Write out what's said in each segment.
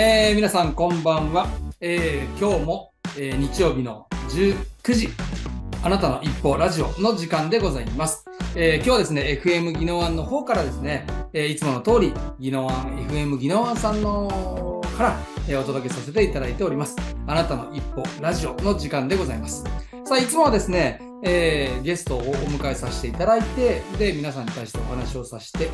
えー、皆さんこんばんは、えー、今日も、えー、日曜日の19時あなたの一歩ラジオの時間でございます、えー、今日はですね FM 技能案の方からですね、えー、いつもの通り技能案 FM 技能案さんのから、えー、お届けさせていただいておりますあなたの一歩ラジオの時間でございますさあいつもはですねえー、ゲストをお迎えさせていただいてで皆さんに対してお話をさせて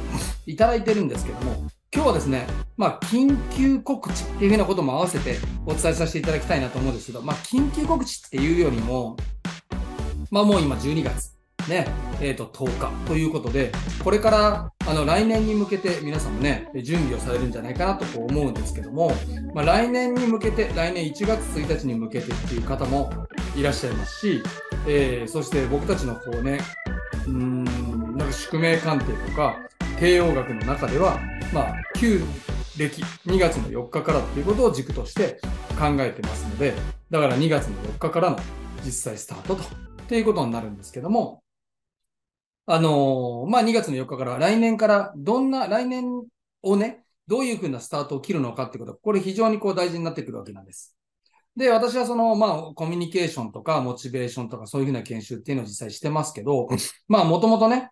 いただいてるんですけども今日はですね、まあ、緊急告知っていうふうなことも合わせてお伝えさせていただきたいなと思うんですけど、まあ、緊急告知っていうよりも、まあ、もう今12月、ね、えっ、ー、と、10日ということで、これから、あの、来年に向けて皆さんもね、準備をされるんじゃないかなと思うんですけども、まあ、来年に向けて、来年1月1日に向けてっていう方もいらっしゃいますし、えー、そして僕たちのこうね、うーん、なんか宿命鑑定とか、帝王学の中では、まあ、旧暦2月の4日からっていうことを軸として考えてますので、だから2月の4日からの実際スタートと、っていうことになるんですけども、あのー、まあ、2月の4日から来年からどんな、来年をね、どういうふうなスタートを切るのかってことは、これ非常にこう大事になってくるわけなんです。で、私はその、まあ、コミュニケーションとか、モチベーションとか、そういうふうな研修っていうのを実際してますけど、まあ、もともとね、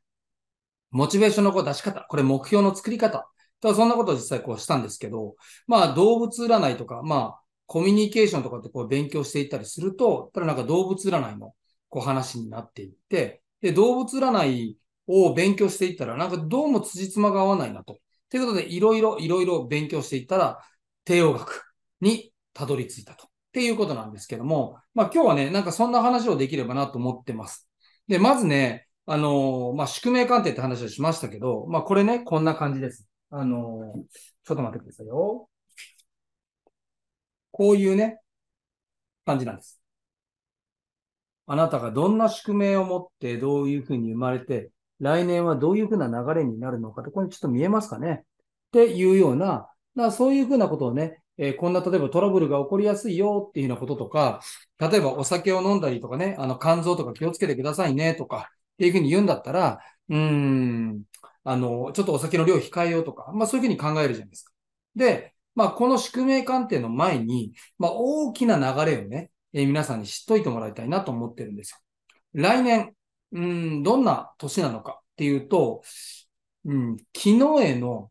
モチベーションのこう出し方、これ目標の作り方、そんなことを実際こうしたんですけど、まあ動物占いとか、まあコミュニケーションとかってこう勉強していったりすると、ただなんか動物占いのこう話になっていって、で、動物占いを勉強していったら、なんかどうも辻褄が合わないなと。ということで、いろいろ、いろいろ勉強していったら、帝王学にたどり着いたと。っていうことなんですけども、まあ今日はね、なんかそんな話をできればなと思ってます。で、まずね、あの、まあ、宿命鑑定って話をしましたけど、まあ、これね、こんな感じです。あの、ちょっと待ってくださいよ。こういうね、感じなんです。あなたがどんな宿命を持って、どういうふうに生まれて、来年はどういうふうな流れになるのかと、ここにちょっと見えますかねっていうような、だそういうふうなことをね、えー、こんな例えばトラブルが起こりやすいよっていうようなこととか、例えばお酒を飲んだりとかね、あの肝臓とか気をつけてくださいねとか、っていうふうに言うんだったら、うん、あの、ちょっとお酒の量控えようとか、まあそういうふうに考えるじゃないですか。で、まあこの宿命鑑定の前に、まあ大きな流れをね、えー、皆さんに知っといてもらいたいなと思ってるんですよ。来年、うん、どんな年なのかっていうと、うん、昨日への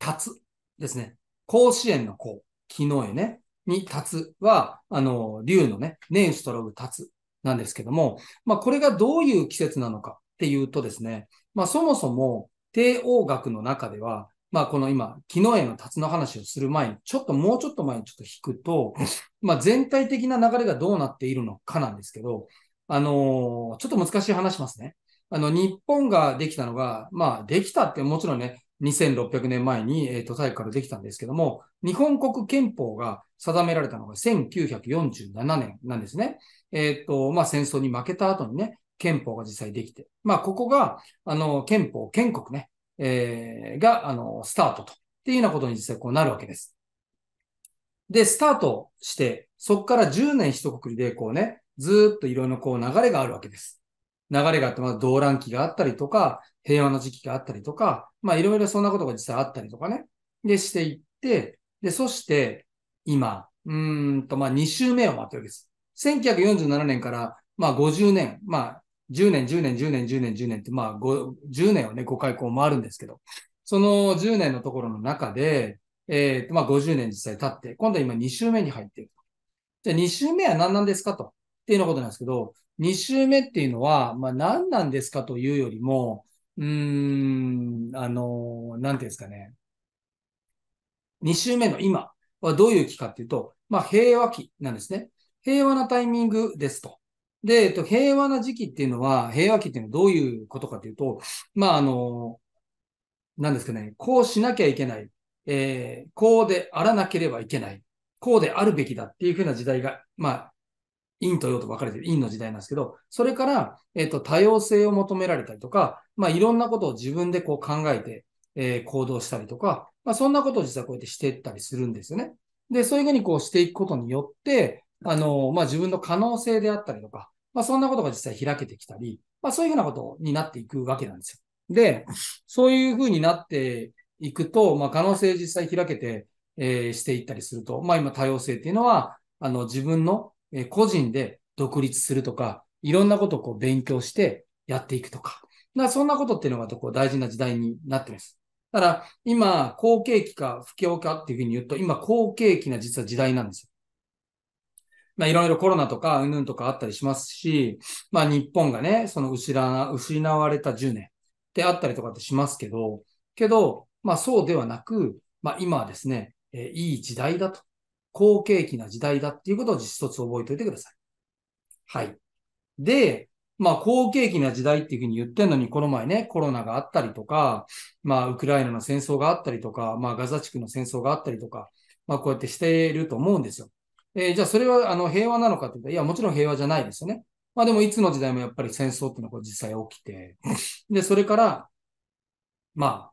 立つですね。甲子園の甲、昨日へね、に立つは、あの、竜のね、年主とログ立つなんですけども、まあ、これがどういう季節なのかっていうとですね、まあ、そもそも帝王学の中では、まあ、この今、昨日への辰の話をする前に、ちょっともうちょっと前にちょっと引くと、まあ、全体的な流れがどうなっているのかなんですけど、あのー、ちょっと難しい話しますね。あの、日本ができたのが、まあ、できたってもちろんね、2600年前に、えー、と大からできたんですけども、日本国憲法が定められたのが1947年なんですね。えっ、ー、と、まあ、戦争に負けた後にね、憲法が実際できて、まあ、ここが、あの、憲法、建国ね、えー、が、あの、スタートと、っていうようなことに実際こうなるわけです。で、スタートして、そこから10年一括りでこうね、ずっといろいろこう流れがあるわけです。流れがあって、まあ、動乱期があったりとか、平和の時期があったりとか、まあいろいろそんなことが実際あったりとかね。で、していって、で、そして今、うんと、まあ2周目を待ってるわけです。1947年から、まあ50年、まあ10年、10年、10年、10年、10年って、まあ5、10年をね、5回こう回るんですけど、その10年のところの中で、えー、まあ50年実際経って、今度は今2周目に入っている。じゃあ2周目は何なんですかと、っていうようなことなんですけど、2週目っていうのは、まあ、何なんですかというよりも、うーん、あの、なんていうんですかね。2週目の今はどういう期かっていうと、まあ、平和期なんですね。平和なタイミングですと。で、えっと、平和な時期っていうのは、平和期っていうのはどういうことかというと、まあ、あの、なんですかね、こうしなきゃいけない。えー、こうであらなければいけない。こうであるべきだっていうふうな時代が、まあ、陰と陽と分かれてる陰の時代なんですけど、それから、えっ、と、多様性を求められたりとか、まあ、いろんなことを自分でこう考えて、えー、行動したりとか、まあ、そんなことを実はこうやってしていったりするんですよね。で、そういうふうにこうしていくことによって、あの、まあ、自分の可能性であったりとか、まあ、そんなことが実際開けてきたり、まあ、そういうふうなことになっていくわけなんですよ。で、そういうふうになっていくと、まあ、可能性実際開けて、えー、していったりすると、まあ、今多様性っていうのは、あの、自分のえ個人で独立するとか、いろんなことをこう勉強してやっていくとか。だからそんなことっていうのがこう大事な時代になってます。だから今、好景気か不況かっていうふうに言うと、今、好景気な実は時代なんですよ。まあ、いろいろコロナとか、うぬんとかあったりしますし、まあ、日本がね、その失われた10年ってあったりとかってしますけど、けど、まあ、そうではなく、まあ、今はですね、えいい時代だと。好景気な時代だっていうことを一つ覚えておいてください。はい。で、まあ、好景気な時代っていうふうに言ってんのに、この前ね、コロナがあったりとか、まあ、ウクライナの戦争があったりとか、まあ、ガザ地区の戦争があったりとか、まあ、こうやってしていると思うんですよ。えー、じゃあ、それは、あの、平和なのかって言ったら、いや、もちろん平和じゃないですよね。まあ、でも、いつの時代もやっぱり戦争っていうのが実際起きて、で、それから、まあ、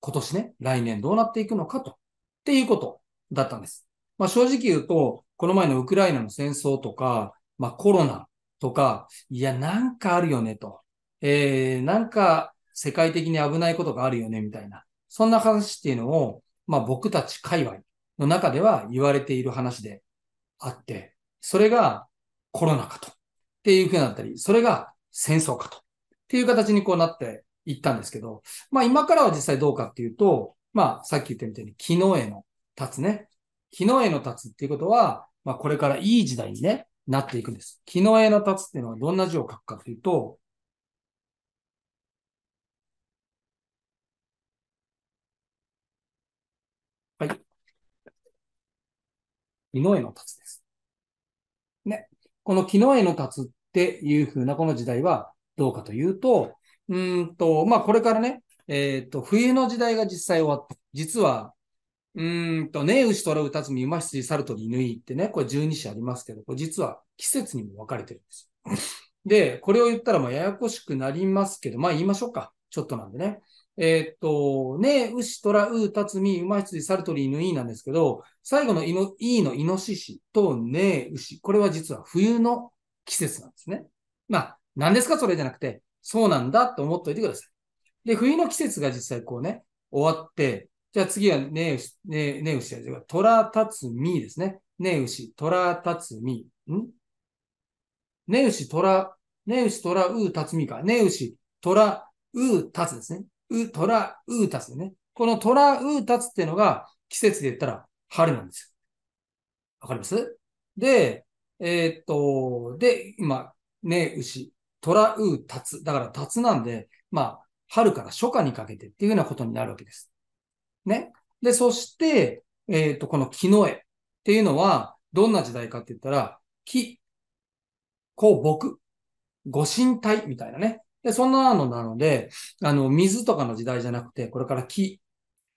今年ね、来年どうなっていくのかと、っていうこと。だったんです。まあ、正直言うと、この前のウクライナの戦争とか、まあ、コロナとか、いや、なんかあるよねと。えー、なんか世界的に危ないことがあるよね、みたいな。そんな話っていうのを、まあ、僕たち界隈の中では言われている話であって、それがコロナかと。っていうふうになったり、それが戦争かと。っていう形にこうなっていったんですけど、まあ今からは実際どうかっていうと、まあさっき言ったみたいに昨日への立つね。木の絵の立つっていうことは、まあ、これからいい時代にね、なっていくんです。木の絵の立つっていうのはどんな字を書くかというと、はい。木の絵の立つです。ね。この木の絵の立つっていうふうなこの時代はどうかというと、うんと、まあ、これからね、えっ、ー、と、冬の時代が実際終わって、実はうんとね、牛虎歌つみ、馬羊猿鳥犬ってね、これ12種ありますけど、これ実は季節にも分かれてるんです。で、これを言ったらまあややこしくなりますけど、まあ言いましょうか。ちょっとなんでね。えー、っと、ね、牛虎うたつみ、馬羊猿鳥犬なんですけど、最後のいの、いのイノシシとね、牛、これは実は冬の季節なんですね。まあ、何ですかそれじゃなくて、そうなんだと思っておいてください。で、冬の季節が実際こうね、終わって、じゃあ次はねうし、ね、ねうしやじゃとらたつみですね。ねうし、トラたつみ。んねうし、とら、ねうし、とら、う、たつみか。ねうし、とら、う、たつですね。う、とら、う、たつね。このとら、う、たつっていうのが季節で言ったら春なんですよ。わかりますで、えー、っと、で、今、ねうし、とら、う、たつ。だから、たつなんで、まあ、春から初夏にかけてっていうようなことになるわけです。ね。で、そして、えっ、ー、と、この木の絵っていうのは、どんな時代かって言ったら、木、こう僕、ご神体みたいなね。で、そんなのなので、あの、水とかの時代じゃなくて、これから木。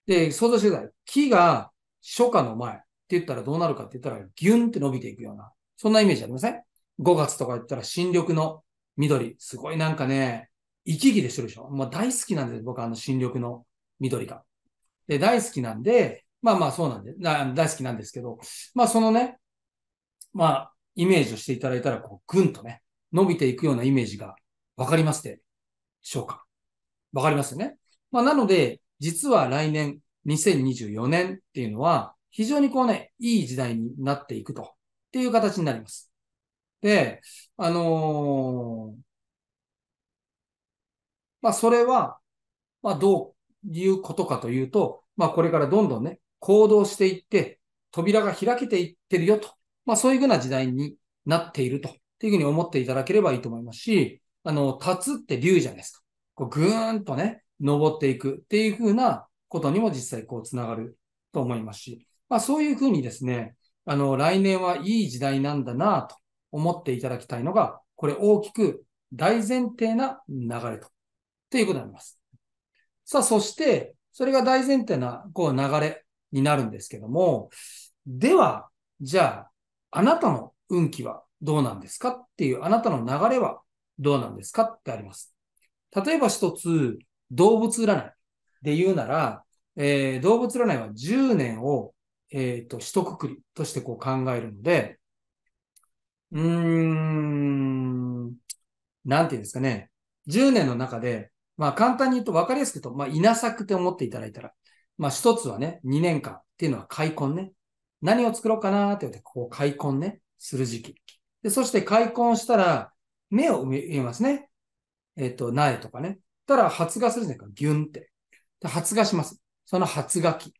で、想像してください。木が初夏の前って言ったらどうなるかって言ったら、ギュンって伸びていくような、そんなイメージありません ?5 月とか言ったら新緑の緑。すごいなんかね、生き生きでしてるでしょもう大好きなんです僕あの新緑の緑が。で、大好きなんで、まあまあそうなんで、大好きなんですけど、まあそのね、まあ、イメージをしていただいたら、こう、ぐんとね、伸びていくようなイメージがわかりますでしょうかわかりますよね。まあなので、実は来年、2024年っていうのは、非常にこうね、いい時代になっていくと、っていう形になります。で、あのー、まあそれは、まあどういうことかというと、まあ、これからどんどんね、行動していって、扉が開けていってるよと。まあ、そういうふうな時代になっていると。っていうふうに思っていただければいいと思いますし、あの、立つって竜じゃないですか。こう、ぐーんとね、登っていくっていうふうなことにも実際こう、つながると思いますし、まあ、そういうふうにですね、あの、来年はいい時代なんだなと思っていただきたいのが、これ大きく大前提な流れと、ということになります。さあ、そして、それが大前提な、こう、流れになるんですけども、では、じゃあ、あなたの運気はどうなんですかっていう、あなたの流れはどうなんですかってあります。例えば一つ、動物占いで言うなら、えー、動物占いは10年を、えっ、ー、と、一括りとしてこう考えるので、うーん、なんて言うんですかね。10年の中でまあ簡単に言うと分かりやすく言うと、まあ稲作って思っていただいたら、まあ一つはね、2年間っていうのは開墾ね。何を作ろうかなって言って、ここ開墾ね、する時期。で、そして開墾したら、芽を植えますね。えっ、ー、と、苗とかね。たら発芽するじゃないか、ギュンって。で発芽します。その発芽期。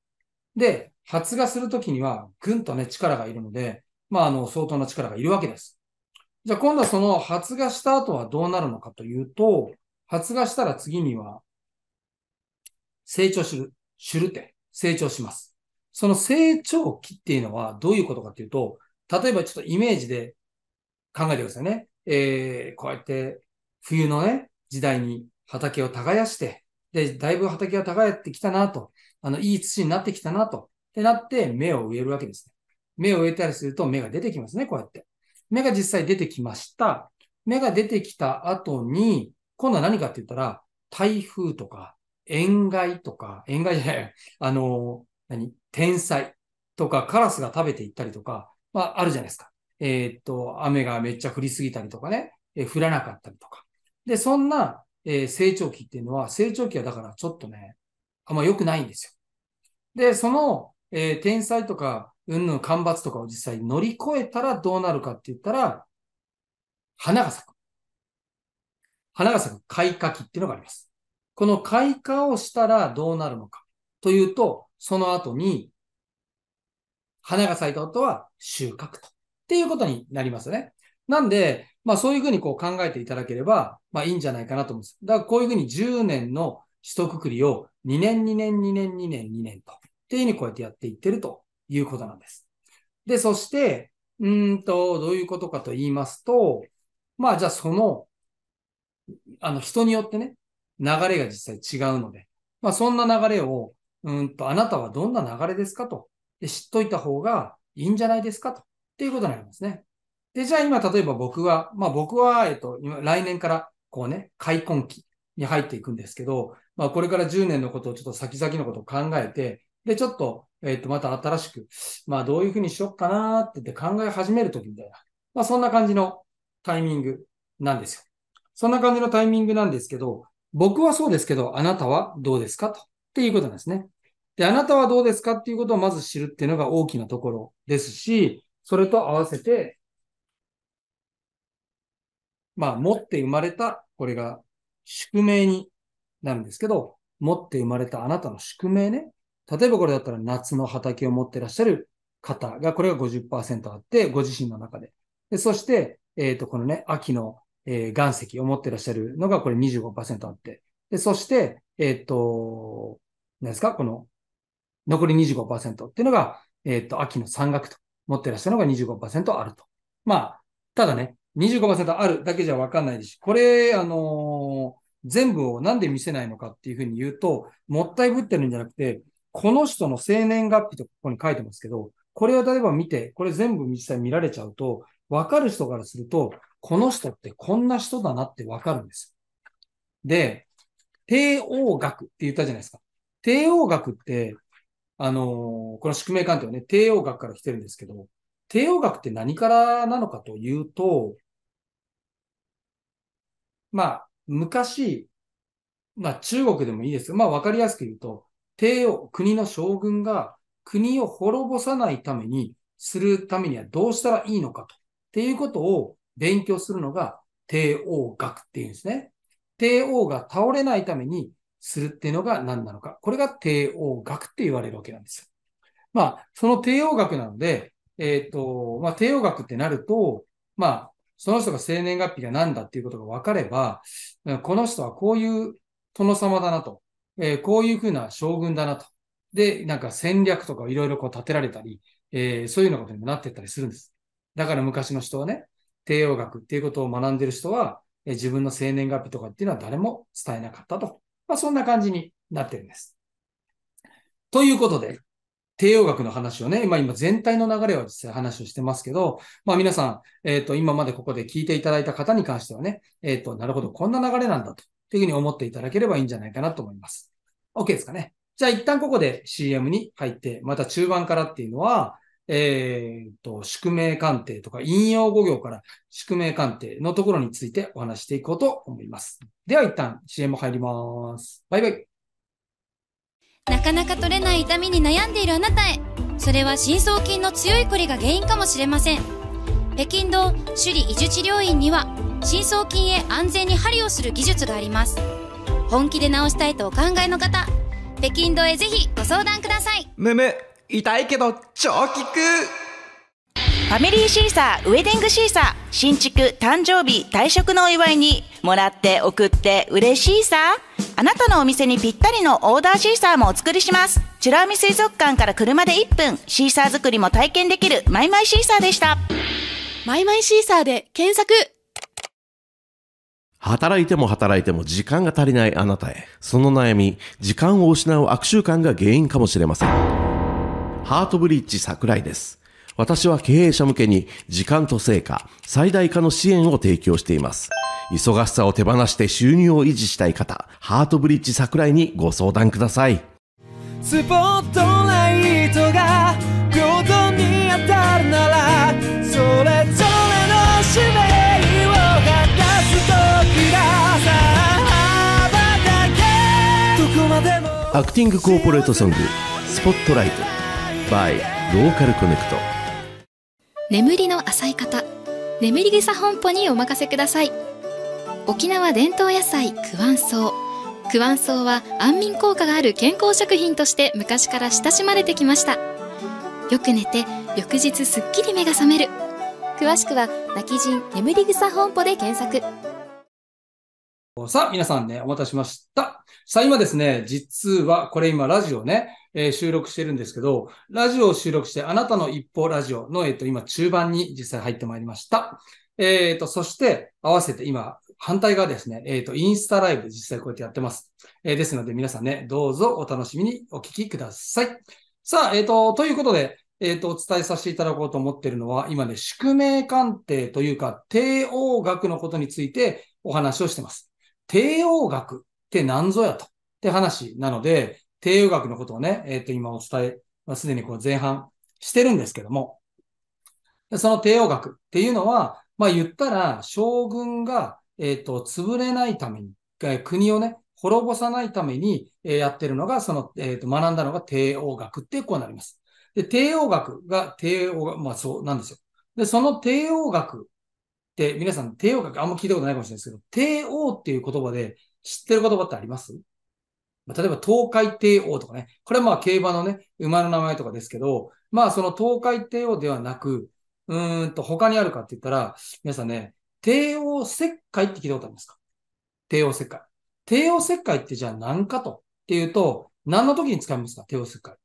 で、発芽するときには、ぐんとね、力がいるので、まあ、あの、相当な力がいるわけです。じゃあ今度はその発芽した後はどうなるのかというと、発芽したら次には、成長する。するって、成長します。その成長期っていうのはどういうことかっていうと、例えばちょっとイメージで考えてくださいね。えー、こうやって冬のね、時代に畑を耕して、で、だいぶ畑が耕ってきたなと、あの、いい土になってきたなと、ってなって芽を植えるわけですね。芽を植えたりすると芽が出てきますね、こうやって。芽が実際出てきました。芽が出てきた後に、今度は何かって言ったら、台風とか、塩害とか、塩害じゃない、あの、何天災とか、カラスが食べていったりとか、まあ、あるじゃないですか。えー、っと、雨がめっちゃ降りすぎたりとかね、えー、降らなかったりとか。で、そんな、えー、成長期っていうのは、成長期はだからちょっとね、あんま良くないんですよ。で、その、え天災とか、うんぬん干ばつとかを実際乗り越えたらどうなるかって言ったら、花が咲く。花が咲く開花期っていうのがあります。この開花をしたらどうなるのかというと、その後に、花が咲いた後は収穫と。っていうことになりますね。なんで、まあそういうふうにこう考えていただければ、まあいいんじゃないかなと思うんです。だからこういうふうに10年の一くりを2年、2年、2年、2年、2年と。っていうふうにこうやってやっていってるということなんです。で、そして、うんと、どういうことかと言いますと、まあじゃあそのあの、人によってね、流れが実際違うので、まあ、そんな流れを、うんと、あなたはどんな流れですかと、で知っといた方がいいんじゃないですかと、っていうことになりますね。で、じゃあ今、例えば僕は、まあ僕は、えっと、今、来年から、こうね、開墾期に入っていくんですけど、まあこれから10年のことをちょっと先々のことを考えて、で、ちょっと、えっと、また新しく、まあどういうふうにしよっかなってって考え始めるときみたいな、まあそんな感じのタイミングなんですよ。そんな感じのタイミングなんですけど、僕はそうですけど、あなたはどうですかと。っていうことなんですね。で、あなたはどうですかっていうことをまず知るっていうのが大きなところですし、それと合わせて、まあ、持って生まれた、これが宿命になるんですけど、持って生まれたあなたの宿命ね。例えばこれだったら夏の畑を持ってらっしゃる方が、これが50%あって、ご自身の中で。でそして、えっ、ー、と、このね、秋のえー、岩石を持ってらっしゃるのがこれ25%あって。で、そして、えっ、と、何ですかこの残り25%っていうのが、えっ、と、秋の山岳と持ってらっしゃるのが25%あると。まあ、ただね、25%あるだけじゃわかんないし、これ、あのー、全部をなんで見せないのかっていうふうに言うと、もったいぶってるんじゃなくて、この人の生年月日とここに書いてますけど、これを例えば見て、これ全部実際見られちゃうと、わかる人からすると、この人ってこんな人だなってわかるんです。で、帝王学って言ったじゃないですか。帝王学って、あのー、この宿命観定はね、帝王学から来てるんですけど、帝王学って何からなのかというと、まあ、昔、まあ中国でもいいです。まあわかりやすく言うと、帝王、国の将軍が国を滅ぼさないために、するためにはどうしたらいいのかと。っていうことを勉強するのが帝王学っていうんですね。帝王が倒れないためにするっていうのが何なのか。これが帝王学って言われるわけなんです。まあ、その帝王学なので、えっ、ー、と、まあ、帝王学ってなると、まあ、その人が生年月日が何だっていうことが分かれば、この人はこういう殿様だなと、えー、こういうふうな将軍だなと。で、なんか戦略とかいろいろこう立てられたり、えー、そういうようなことにもなっていったりするんです。だから昔の人はね、帝王学っていうことを学んでる人は、え自分の生年月日とかっていうのは誰も伝えなかったと。まあ、そんな感じになってるんです。ということで、帝王学の話をね、ま今全体の流れを実際話をしてますけど、まあ皆さん、えっ、ー、と、今までここで聞いていただいた方に関してはね、えっ、ー、と、なるほど、こんな流れなんだと、というふうに思っていただければいいんじゃないかなと思います。OK ですかね。じゃあ一旦ここで CM に入って、また中盤からっていうのは、えー、と、宿命鑑定とか引用語行から宿命鑑定のところについてお話していこうと思います。では一旦 CM 入ります。バイバイ。なかなか取れない痛みに悩んでいるあなたへ。それは深層筋の強いこりが原因かもしれません。北京道首里移住治療院には深層筋へ安全に針をする技術があります。本気で治したいとお考えの方、北京道へぜひご相談ください。めめ痛いけど超効くファミリーシーサー、ウェディングシーサー、新築、誕生日、退職のお祝いに、もらって送って嬉しいさ。あなたのお店にぴったりのオーダーシーサーもお作りします。美ら海水族館から車で1分、シーサー作りも体験できるマイマイシーサーでした。マイマイシーサーで検索働いても働いても時間が足りないあなたへ。その悩み、時間を失う悪習慣が原因かもしれません。ハートブリッジ桜井です。私は経営者向けに時間と成果、最大化の支援を提供しています。忙しさを手放して収入を維持したい方、ハートブリッジ桜井にご相談ください。スポットライトが平等に当たるなら、それぞれの使命を果たす時ださ、アクティングコーポレートソング、スポットライト。by ローカルコネクト眠りの浅い方眠り草本舗にお任せください沖縄伝統野菜クワンソウクワンソウは安眠効果がある健康食品として昔から親しまれてきましたよく寝て翌日すっきり目が覚める詳しくは泣き人眠り草本舗で検索さあ皆さんねお待たせしましたさあ今ですね実はこれ今ラジオねえー、収録してるんですけど、ラジオを収録して、あなたの一方ラジオの、えっ、ー、と、今中盤に実際入ってまいりました。えっ、ー、と、そして合わせて今、反対側ですね、えっ、と、インスタライブ実際こうやってやってます。えですので皆さんね、どうぞお楽しみにお聞きください。さあ、えっ、と、ということで、えっ、と、お伝えさせていただこうと思ってるのは、今ね、宿命鑑定というか、帝王学のことについてお話をしてます。帝王学って何ぞやとって話なので、帝王学のことをね、えっ、ー、と、今お伝え、まあ、すでにこう前半してるんですけども、その帝王学っていうのは、まあ言ったら、将軍が、えっ、ー、と、潰れないために、国をね、滅ぼさないために、えやってるのが、その、えっ、ー、と、学んだのが帝王学ってこうなります。で、帝王学が帝王、まあそうなんですよ。で、その帝王学って、皆さん帝王学あんま聞いたことないかもしれないですけど、帝王っていう言葉で知ってる言葉ってあります例えば東海帝王とかね、これはまあ競馬のね、馬の名前とかですけど、まあその東海帝王ではなく、うんと他にあるかって言ったら、皆さんね、帝王切開って聞いたことありますか帝王切開。帝王切開ってじゃあ何かとっていうと、何の時に使いますか帝王切開。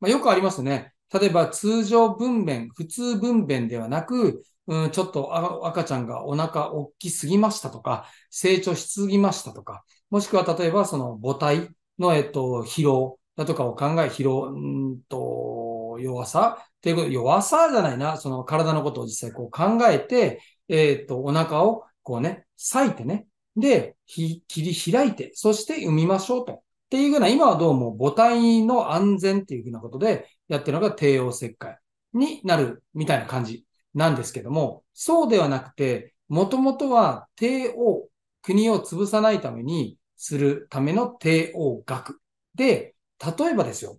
まあ、よくありますね。例えば通常分娩、普通分娩ではなく、うん、ちょっと赤ちゃんがお腹大きすぎましたとか、成長しすぎましたとか、もしくは例えばその母体の、えっと、疲労だとかを考え、疲労、うんと、弱さっていうこと、弱さじゃないな、その体のことを実際こう考えて、えっと、お腹をこうね、裂いてね、で、切り開いて、そして産みましょうと。っていうふうな、今はどうも母体の安全っていうふうなことでやってるのが帝王切開になるみたいな感じなんですけども、そうではなくて、もともとは帝王国を潰さないためにするための帝王学。で、例えばですよ。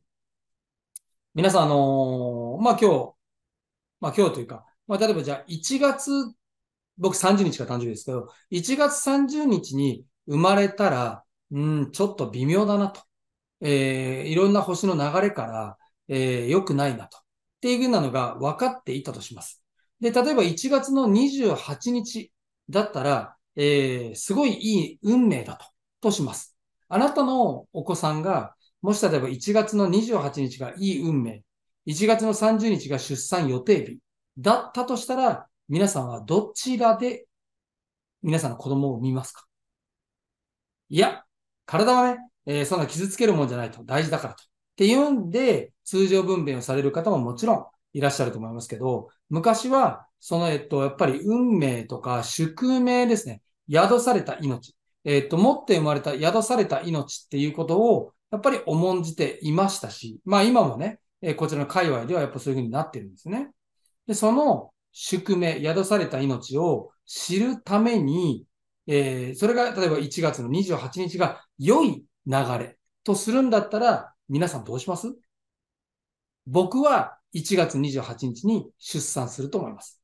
皆さん、あのー、まあ、今日、まあ、今日というか、まあ、例えばじゃあ1月、僕30日が誕生日ですけど、1月30日に生まれたら、うん、ちょっと微妙だなと。えー、いろんな星の流れから、えー、良くないなと。っていうふうなのが分かっていたとします。で、例えば1月の28日だったら、えー、すごいいい運命だと、とします。あなたのお子さんが、もし例えば1月の28日がいい運命、1月の30日が出産予定日だったとしたら、皆さんはどちらで皆さんの子供を産みますかいや、体はね、えー、そんな傷つけるもんじゃないと、大事だからと。っていうんで、通常分娩をされる方ももちろんいらっしゃると思いますけど、昔は、その、えっと、やっぱり運命とか宿命ですね。宿された命、えっ、と、持って生まれた宿された命っていうことを、やっぱり重んじていましたし、まあ今もね、えー、こちらの界隈ではやっぱそういうふうになってるんですね。で、その宿命、宿された命を知るために、えー、それが例えば1月の28日が良い流れとするんだったら、皆さんどうします僕は1月28日に出産すると思います。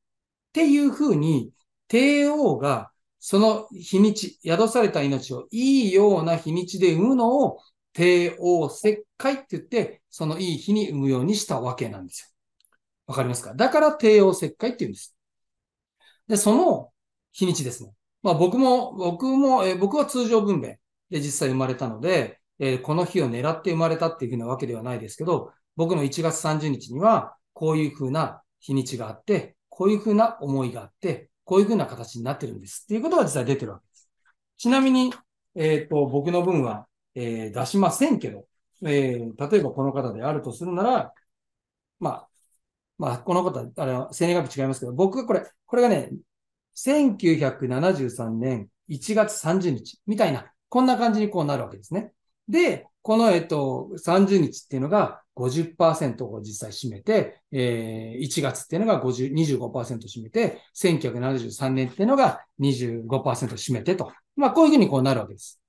っていうふうに、帝王がその日にち、宿された命をいいような日にちで産むのを、帝王切開って言って、そのいい日に産むようにしたわけなんですよ。わかりますかだから帝王切開って言うんです。で、その日にちですね。まあ僕も、僕も、えー、僕は通常分娩で実際生まれたので、えー、この日を狙って生まれたっていうふうなわけではないですけど、僕の1月30日には、こういうふうな日にちがあって、こういうふうな思いがあって、こういうふうな形になってるんですっていうことが実は出てるわけです。ちなみに、えっ、ー、と、僕の分は、えー、出しませんけど、えー、例えばこの方であるとするなら、まあ、まあ、この方、あの、生年月日違いますけど、僕がこれ、これがね、1973年1月30日みたいな、こんな感じにこうなるわけですね。で、この、えっと、30日っていうのが50%を実際占めて、えー、1月っていうのが25%占めて、1973年っていうのが25%占めてと。まあ、こういうふうにこうなるわけです。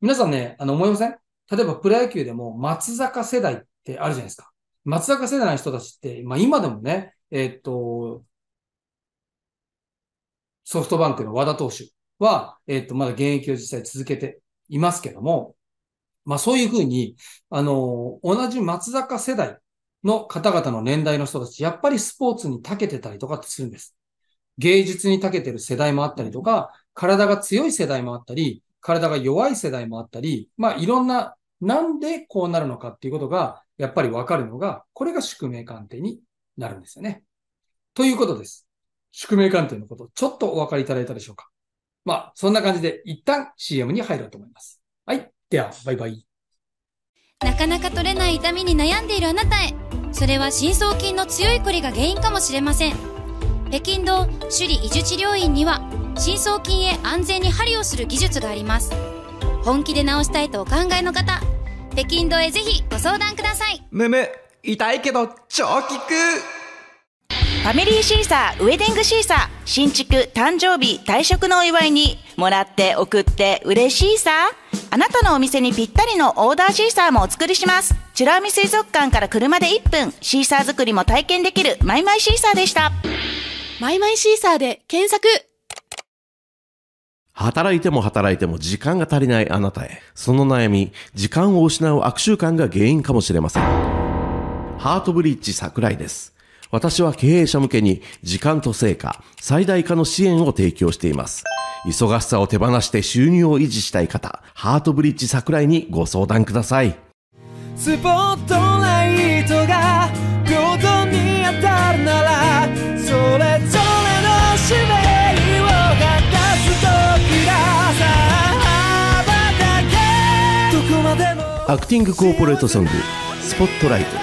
皆さんね、あの、思いません例えばプロ野球でも松坂世代ってあるじゃないですか。松坂世代の人たちって、まあ、今でもね、えっと、ソフトバンクの和田投手は、えっと、まだ現役を実際続けていますけども、まあそういうふうに、あの、同じ松坂世代の方々の年代の人たち、やっぱりスポーツに長けてたりとかってするんです。芸術に長けてる世代もあったりとか、体が強い世代もあったり、体が弱い世代もあったり、まあいろんな、なんでこうなるのかっていうことが、やっぱりわかるのが、これが宿命鑑定になるんですよね。ということです。宿命鑑定のこと、ちょっとお分かりいただいたでしょうかまあ、そんな感じで一旦 CM に入ろうと思います。では、バイバイ。なかなか取れない痛みに悩んでいるあなたへ。それは深層筋の強いこりが原因かもしれません。北京道首里移住治療院には、深層筋へ安全に針をする技術があります。本気で治したいとお考えの方、北京道へぜひご相談ください。むむ、痛いけど超効くファミリーシーサー、ウェディングシーサー、新築、誕生日、退職のお祝いに、もらって送って嬉しいさ。あなたのお店にぴったりのオーダーシーサーもお作りします美ら海水族館から車で1分シーサー作りも体験できるマイマイシーサーでしたマイマイシーサーで検索働いても働いても時間が足りないあなたへその悩み時間を失う悪習慣が原因かもしれませんハートブリッジ桜井です私は経営者向けに時間と成果最大化の支援を提供しています忙しさを手放して収入を維持したい方、ハートブリッジ桜井にご相談ください。スポットライトが平等に当たるなら、それぞれの使命を果たす時ださ羽ばけどこまでもアクティングコーポレートソング、スポットライト、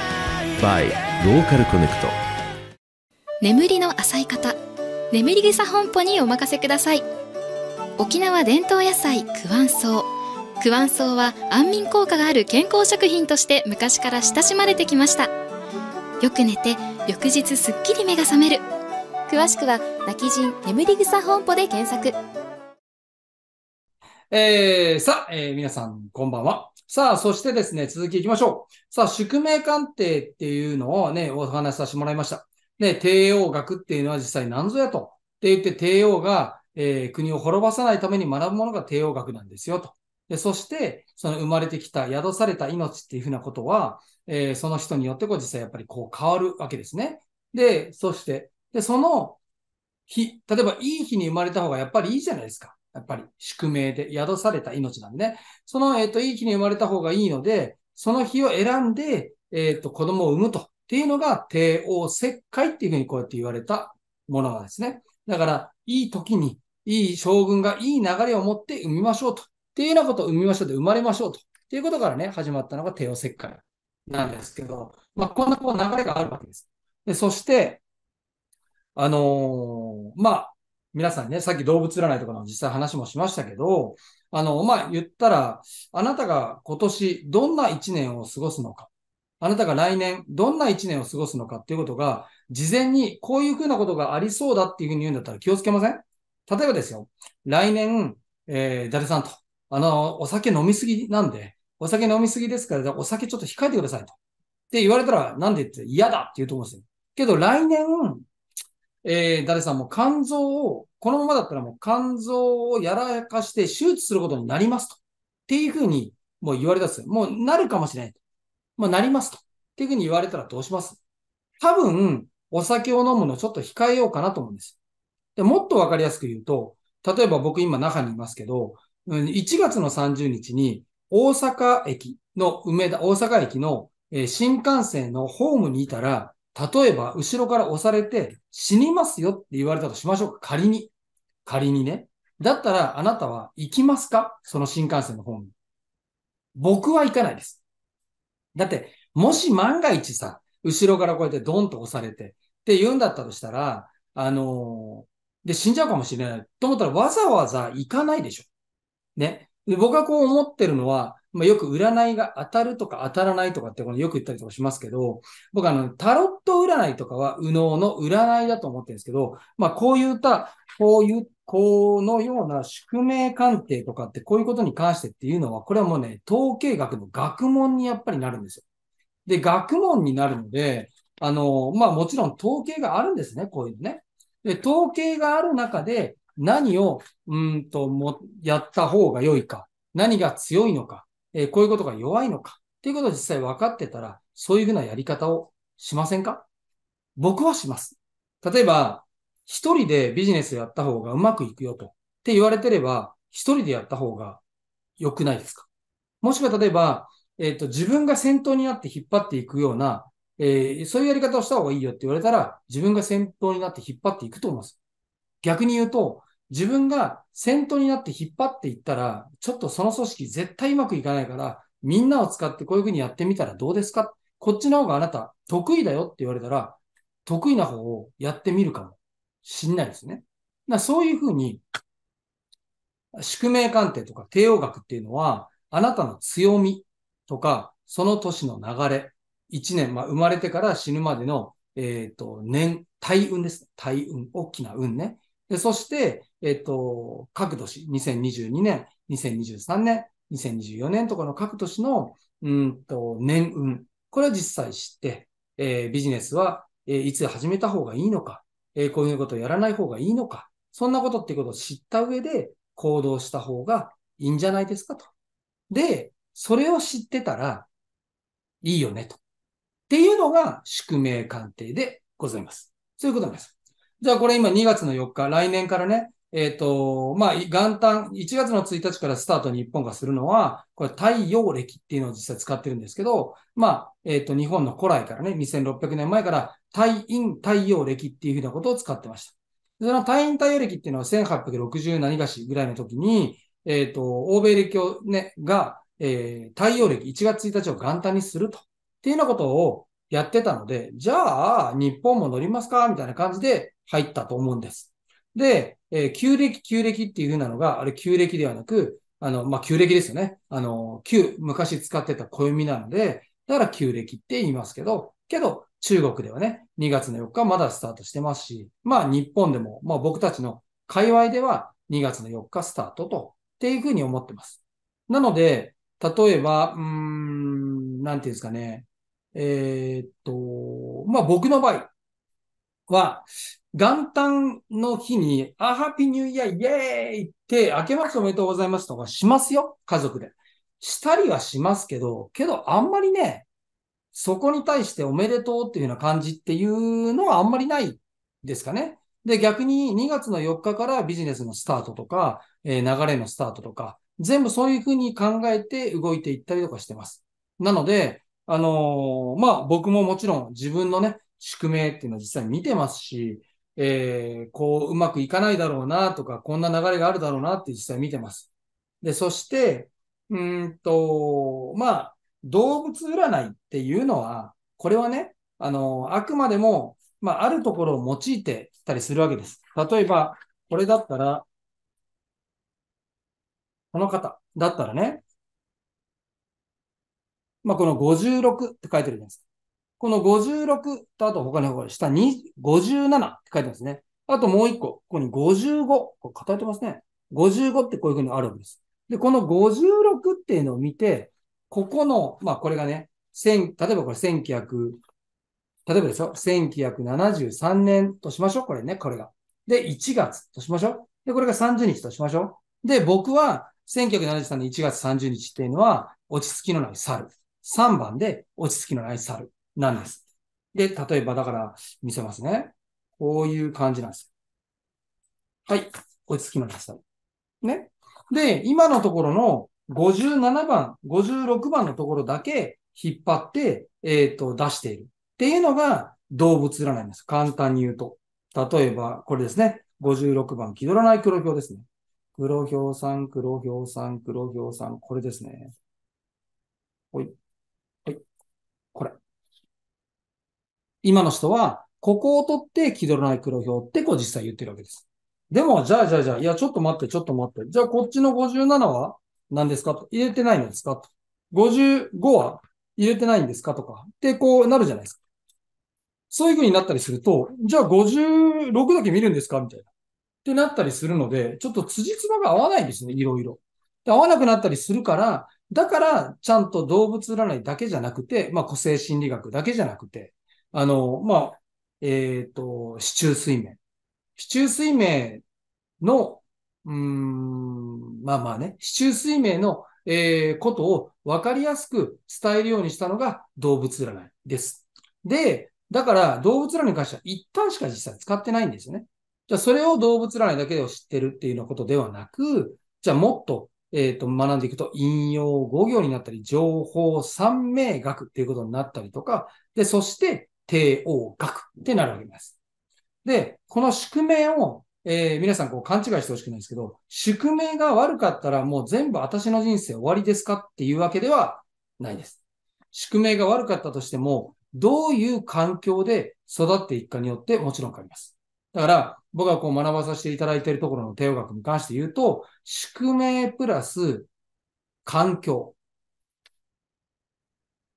by ローカルコネクト。眠りの浅い方、眠り草本舗にお任せください。沖縄伝統野菜クワンソウクワンソウは安眠効果がある健康食品として昔から親しまれてきましたよく寝て翌日すっきり目が覚める詳しくは泣き人眠り草本舗で検索えー、さあ、えー、皆さんこんばんはさあ、そしてですね、続きいきましょう。さあ、宿命鑑定っていうのをね、お話しさせてもらいました。ね、帝王学っていうのは実際何ぞやと。って言って、帝王がえー、国を滅ぼさないために学ぶものが帝王学なんですよと。でそして、その生まれてきた、宿された命っていうふうなことは、えー、その人によってこう実際やっぱりこう変わるわけですね。で、そして、で、その日、例えばいい日に生まれた方がやっぱりいいじゃないですか。やっぱり宿命で宿された命なんでね。その、えっ、ー、と、いい日に生まれた方がいいので、その日を選んで、えっ、ー、と、子供を産むと。っていうのが帝王切開っていうふうにこうやって言われたものなんですね。だから、いい時にいい将軍がいい流れを持って生みましょうと。っていうようなことを生みましょうで生まれましょうと。っていうことからね、始まったのが帝王切開なんですけど、まあ、こんなこう流れがあるわけです。で、そして、あのー、まあ、皆さんね、さっき動物占いとかの実際話もしましたけど、あの、まあ、言ったら、あなたが今年どんな一年を過ごすのか、あなたが来年どんな一年を過ごすのかっていうことが、事前にこういうふうなことがありそうだっていうふうに言うんだったら気をつけません例えばですよ、来年、えー、誰さんと、あの、お酒飲みすぎなんで、お酒飲みすぎですから、お酒ちょっと控えてくださいと。って言われたら、なんでって嫌だって言うと思うんですよ。けど来年、えー、誰さんも肝臓を、このままだったらもう肝臓をやらかして手術することになりますと。っていうふうにもう言われたんですよ。もうなるかもしれない。まあなりますと。っていうふうに言われたらどうします多分、お酒を飲むのちょっと控えようかなと思うんです。でもっとわかりやすく言うと、例えば僕今那覇にいますけど、1月の30日に大阪駅の梅田、大阪駅の新幹線のホームにいたら、例えば後ろから押されて死にますよって言われたとしましょうか。仮に。仮にね。だったらあなたは行きますかその新幹線のホームに。僕は行かないです。だって、もし万が一さ、後ろからこうやってドンと押されてって言うんだったとしたら、あので、死んじゃうかもしれない。と思ったらわざわざ行かないでしょ。ね。で、僕がこう思ってるのは、まあ、よく占いが当たるとか当たらないとかってこのよく言ったりとかしますけど、僕あの、タロット占いとかは、右脳の占いだと思ってるんですけど、まあ、こういった、こういう、このような宿命鑑定とかって、こういうことに関してっていうのは、これはもうね、統計学の学問にやっぱりなるんですよ。で、学問になるので、あの、まあもちろん統計があるんですね、こういうのね。で、統計がある中で何を、うんと、も、やった方が良いか、何が強いのか、えー、こういうことが弱いのか、っていうことを実際分かってたら、そういうふうなやり方をしませんか僕はします。例えば、一人でビジネスやった方がうまくいくよと、って言われてれば、一人でやった方が良くないですかもしくは例えば、えっ、ー、と、自分が先頭になって引っ張っていくようなえー、そういうやり方をした方がいいよって言われたら、自分が先頭になって引っ張っていくと思います。逆に言うと、自分が先頭になって引っ張っていったら、ちょっとその組織絶対うまくいかないから、みんなを使ってこういうふうにやってみたらどうですかこっちの方があなた得意だよって言われたら、得意な方をやってみるかもしんないですね。だそういうふうに、宿命鑑定とか帝王学っていうのは、あなたの強みとか、その年の流れ1年、まあ、生まれてから死ぬまでの、えっ、ー、と、年、大運です。大運、大きな運ね。で、そして、えっ、ー、と、各年、2022年、2023年、2024年とかの各年の、うんと、年運。これは実際知って、えー、ビジネスは、えー、いつ始めた方がいいのか、えー、こういうことをやらない方がいいのか、そんなことっていうことを知った上で行動した方がいいんじゃないですかと。で、それを知ってたらいいよねと。っていうのが宿命鑑定でございます。そういうことなんです。じゃあこれ今2月の4日、来年からね、えっ、ー、と、まあ、元旦、1月の1日からスタート日本がするのは、これ太陽暦っていうのを実際使ってるんですけど、まあ、えっ、ー、と、日本の古来からね、2600年前から太陰太陽暦っていうふうなことを使ってました。その太陰太陽暦っていうのは1860何がしぐらいの時に、えっ、ー、と、欧米暦をね、が、えー、太陽暦1月1日を元旦にするとっていうようなことをやってたので、じゃあ、日本も乗りますかみたいな感じで入ったと思うんです。で、えー、旧暦、旧暦っていう風なのが、あれ旧暦ではなく、あの、まあ、旧暦ですよね。あの、旧、昔使ってた暦なので、だから旧暦って言いますけど、けど、中国ではね、2月の4日まだスタートしてますし、まあ日本でも、まあ僕たちの界隈では2月の4日スタートと、っていうふうに思ってます。なので、例えば、うーん、なんていうんですかね、えー、っと、まあ、僕の場合は、元旦の日に、あ、ハッピーニューイヤー、イエーイって、明けましておめでとうございますとかしますよ、家族で。したりはしますけど、けどあんまりね、そこに対しておめでとうっていうような感じっていうのはあんまりないですかね。で、逆に2月の4日からビジネスのスタートとか、えー、流れのスタートとか、全部そういうふうに考えて動いていったりとかしてます。なので、あのー、まあ、僕ももちろん自分のね、宿命っていうのは実際見てますし、えー、こう、うまくいかないだろうなとか、こんな流れがあるだろうなって実際見てます。で、そして、うんと、まあ、動物占いっていうのは、これはね、あのー、あくまでも、まあ、あるところを用いてたりするわけです。例えば、これだったら、この方だったらね、まあ、この56って書いてるじゃないですか。この56とあと他の方下に57って書いてますね。あともう一個、ここに55、これ偏ってますね。55ってこういうふうにあるんです。で、この56っていうのを見て、ここの、まあこれがね、千例えばこれ1900、例えばですよ、1973年としましょう。これね、これが。で、1月としましょう。で、これが30日としましょう。で、僕は1973年1月30日っていうのは、落ち着きのない猿。3番で落ち着きのない猿なんです。で、例えばだから見せますね。こういう感じなんです。はい。落ち着きのない猿。ね。で、今のところの57番、56番のところだけ引っ張って、えっ、ー、と、出している。っていうのが動物占いです。簡単に言うと。例えば、これですね。56番、気取らない黒豹ですね。黒豹さん、黒豹さん、黒豹さん、これですね。ほい。これ。今の人は、ここを取って気取らない黒表ってこう実際言ってるわけです。でも、じゃあじゃあじゃあ、いや、ちょっと待って、ちょっと待って。じゃあ、こっちの57は何ですかと入れてないんですかと。55は入れてないんですかとか。ってこうなるじゃないですか。そういう風になったりすると、じゃあ56だけ見るんですかみたいな。ってなったりするので、ちょっと辻褄が合わないんですね、いろいろ。で合わなくなったりするから、だから、ちゃんと動物占いだけじゃなくて、まあ、個性心理学だけじゃなくて、あの、まあ、えっ、ー、と、市中睡眠。市中睡眠の、うん、まあまあね、市中睡眠の、えー、ことを分かりやすく伝えるようにしたのが動物占いです。で、だから動物占いに関しては一旦しか実際使ってないんですよね。じゃあそれを動物占いだけを知ってるっていうようなことではなく、じゃあもっとえっ、ー、と、学んでいくと、引用語行になったり、情報三名学っていうことになったりとか、で、そして、帝王学ってなるわけです。で、この宿命を、えー、皆さんこう勘違いしてほしくないんですけど、宿命が悪かったらもう全部私の人生終わりですかっていうわけではないです。宿命が悪かったとしても、どういう環境で育っていくかによってもちろん変わります。だから、僕がこう学ばさせていただいているところの帝王学に関して言うと、宿命プラス環境。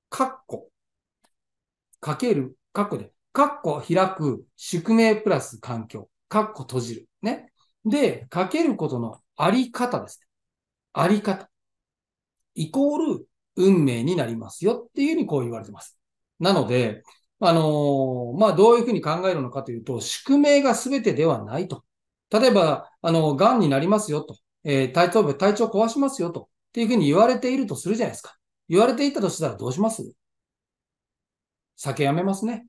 カッコ。かける、カッコで。カッコ開く宿命プラス環境。カッコ閉じる。ね。で、かけることのあり方ですね。あり方。イコール運命になりますよっていうふうにこう言われてます。なので、あの、まあ、どういうふうに考えるのかというと、宿命が全てではないと。例えば、あの、癌になりますよと。えー、体調部、体調壊しますよと。っていうふうに言われているとするじゃないですか。言われていたとしたらどうします酒やめますね。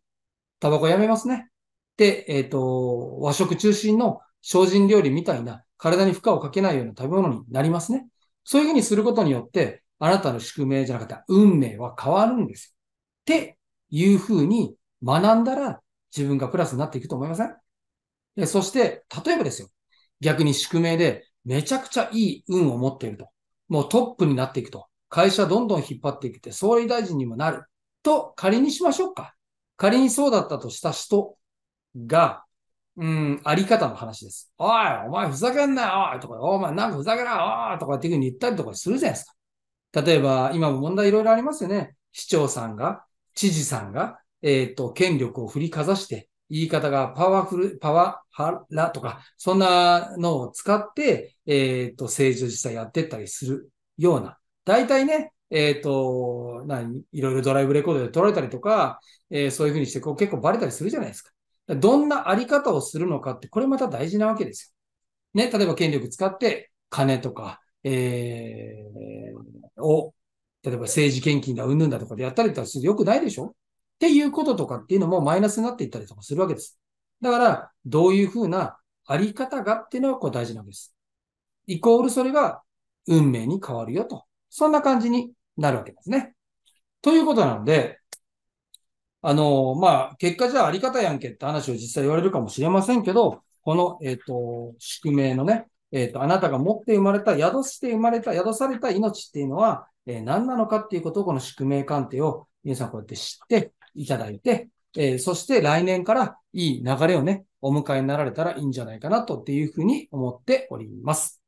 タバコやめますね。で、えっ、ー、と、和食中心の精進料理みたいな体に負荷をかけないような食べ物になりますね。そういうふうにすることによって、あなたの宿命じゃなかった運命は変わるんですよ。っていうふうに学んだら自分がプラスになっていくと思いませんでそして、例えばですよ。逆に宿命でめちゃくちゃいい運を持っていると。もうトップになっていくと。会社どんどん引っ張っていって総理大臣にもなる。と仮にしましょうか。仮にそうだったとした人が、うん、あり方の話です。おい、お前ふざけんなよとか、お前なんかふざけなよとかっていうふうに言ったりとかするじゃないですか。例えば、今も問題いろいろありますよね。市長さんが知事さんが、えっ、ー、と、権力を振りかざして、言い方がパワフル、パワハラとか、そんなのを使って、えっ、ー、と、政治を実際やってったりするような。大体ね、えっ、ー、と、何、いろいろドライブレコードで撮られたりとか、えー、そういうふうにして、こう結構バレたりするじゃないですか。どんなあり方をするのかって、これまた大事なわけですよ。ね、例えば権力使って、金とか、えー、を例えば政治献金だ、うんぬんだとかでやったりとかすると良くないでしょっていうこととかっていうのもマイナスになっていったりとかするわけです。だから、どういうふうなあり方がっていうのはこう大事なんです。イコールそれが運命に変わるよと。そんな感じになるわけですね。ということなので、あの、まあ、結果じゃああり方やんけって話を実際言われるかもしれませんけど、この、えっ、ー、と、宿命のね、えっ、ー、と、あなたが持って生まれた、宿して生まれた、宿された命っていうのは、えー、何なのかっていうことをこの宿命鑑定を皆さんこうやって知っていただいて、えー、そして来年からいい流れをね、お迎えになられたらいいんじゃないかなとっていうふうに思っております。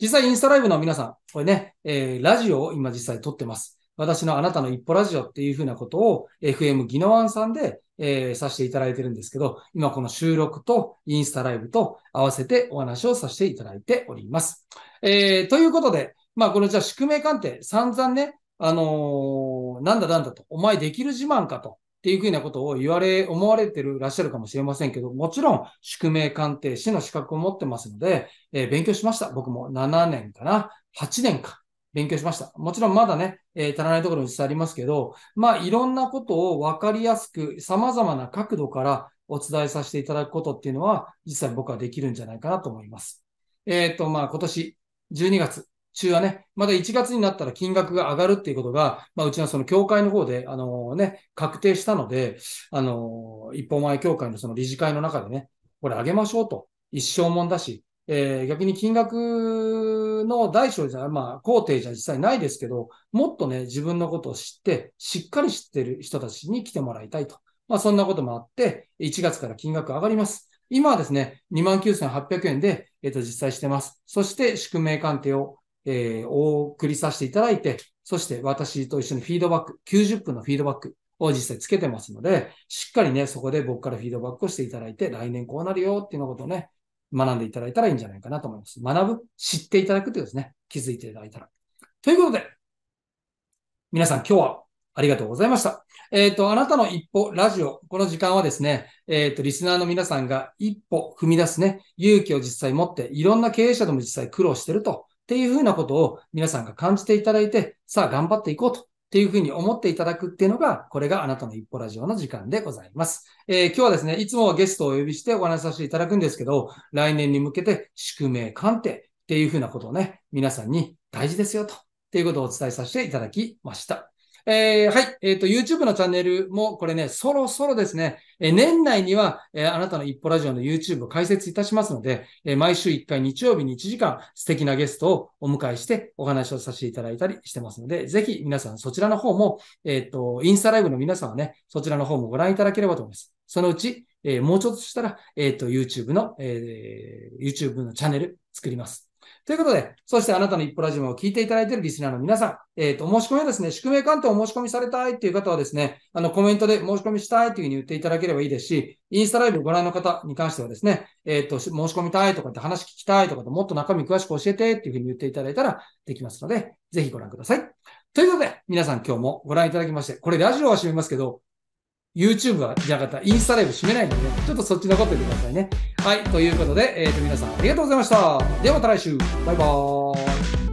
実際インスタライブの皆さん、これね、えー、ラジオを今実際撮ってます。私のあなたの一歩ラジオっていうふうなことを FM ギノワンさんで、えー、させていただいてるんですけど、今この収録とインスタライブと合わせてお話をさせていただいております。えー、ということで、まあこれじゃあ宿命鑑定、散々ね、あのー、なんだなんだと、お前できる自慢かと、っていうふうなことを言われ、思われてるらっしゃるかもしれませんけど、もちろん宿命鑑定士の資格を持ってますので、えー、勉強しました。僕も7年かな、8年か、勉強しました。もちろんまだね、えー、足らないところに実際ありますけど、まあいろんなことを分かりやすく、様々な角度からお伝えさせていただくことっていうのは、実際僕はできるんじゃないかなと思います。えっ、ー、と、まあ今年12月、中はね、まだ1月になったら金額が上がるっていうことが、まあ、うちのその協会の方で、あのー、ね、確定したので、あのー、一本前協会のその理事会の中でね、これ上げましょうと。一生もんだし、えー、逆に金額の大小じゃ、まあ、工程じゃ実際ないですけど、もっとね、自分のことを知って、しっかり知ってる人たちに来てもらいたいと。まあ、そんなこともあって、1月から金額上がります。今はですね、29,800円で、えっ、ー、と、実際してます。そして、宿命鑑定をえー、お送りさせていただいて、そして私と一緒にフィードバック、90分のフィードバックを実際つけてますので、しっかりね、そこで僕からフィードバックをしていただいて、来年こうなるよっていうのことをね、学んでいただいたらいいんじゃないかなと思います。学ぶ、知っていただくということですね。気づいていただいたら。ということで、皆さん今日はありがとうございました。えっ、ー、と、あなたの一歩ラジオ、この時間はですね、えっ、ー、と、リスナーの皆さんが一歩踏み出すね、勇気を実際持って、いろんな経営者でも実際苦労してるとっていうふうなことを皆さんが感じていただいて、さあ頑張っていこうと。っていうふうに思っていただくっていうのが、これがあなたの一歩ラジオの時間でございます。えー、今日はですね、いつもゲストをお呼びしてお話しさせていただくんですけど、来年に向けて宿命鑑定っていうふうなことをね、皆さんに大事ですよと、っていうことをお伝えさせていただきました。えー、はい。えっ、ー、と、YouTube のチャンネルも、これね、そろそろですね、えー、年内には、えー、あなたの一歩ラジオの YouTube を開設いたしますので、えー、毎週1回日曜日に1時間素敵なゲストをお迎えしてお話をさせていただいたりしてますので、ぜひ皆さんそちらの方も、えっ、ー、と、インスタライブの皆さんはね、そちらの方もご覧いただければと思います。そのうち、えー、もうちょっとしたら、えっ、ー、と、YouTube の、えー、YouTube のチャンネル作ります。ということで、そしてあなたの一歩ラジオを聞いていただいているリスナーの皆さん、えっ、ー、と、申し込みはですね、宿命鑑定を申し込みされたいっていう方はですね、あの、コメントで申し込みしたいというふうに言っていただければいいですし、インスタライブをご覧の方に関してはですね、えっ、ー、と、申し込みたいとかって話聞きたいとかってもっと中身詳しく教えてっていうふうに言っていただいたらできますので、ぜひご覧ください。ということで、皆さん今日もご覧いただきまして、これラジオは閉めますけど、YouTube はじゃなかった、インスタライブ閉めないんでね、ちょっとそっち残っておいてくださいね。はい、ということで、えっ、ー、と、皆さんありがとうございました。ではまた来週。バイバーイ。